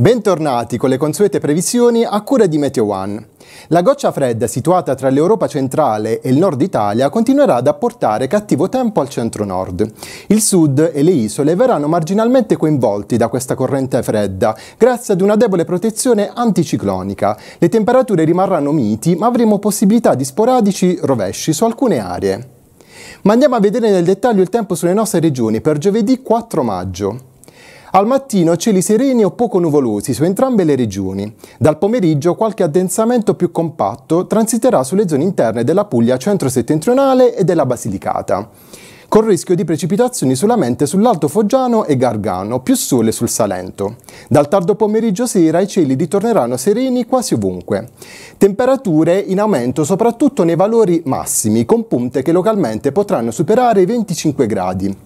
Bentornati con le consuete previsioni a cura di Meteo One. La goccia fredda situata tra l'Europa centrale e il nord Italia continuerà ad apportare cattivo tempo al centro-nord. Il sud e le isole verranno marginalmente coinvolti da questa corrente fredda grazie ad una debole protezione anticiclonica. Le temperature rimarranno miti ma avremo possibilità di sporadici rovesci su alcune aree. Ma andiamo a vedere nel dettaglio il tempo sulle nostre regioni per giovedì 4 maggio. Al mattino cieli sereni o poco nuvolosi su entrambe le regioni. Dal pomeriggio qualche addensamento più compatto transiterà sulle zone interne della Puglia centro-settentrionale e della Basilicata, con rischio di precipitazioni solamente sull'Alto Foggiano e Gargano, più sole sul Salento. Dal tardo pomeriggio sera i cieli ritorneranno sereni quasi ovunque. Temperature in aumento soprattutto nei valori massimi, con punte che localmente potranno superare i 25 gradi.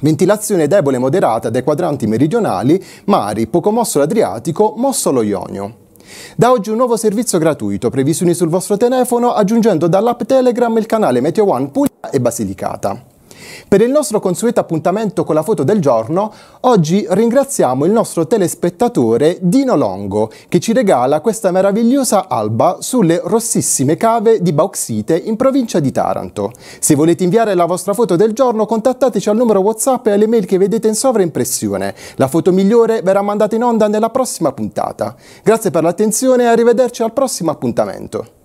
Ventilazione debole moderata dai quadranti meridionali, mari, poco mosso l'Adriatico, mosso lo Ionio. Da oggi un nuovo servizio gratuito, previsioni sul vostro telefono, aggiungendo dall'app Telegram il canale Meteo One Puglia e Basilicata. Per il nostro consueto appuntamento con la foto del giorno, oggi ringraziamo il nostro telespettatore Dino Longo che ci regala questa meravigliosa alba sulle rossissime cave di bauxite in provincia di Taranto. Se volete inviare la vostra foto del giorno, contattateci al numero WhatsApp e alle mail che vedete in sovraimpressione. La foto migliore verrà mandata in onda nella prossima puntata. Grazie per l'attenzione e arrivederci al prossimo appuntamento.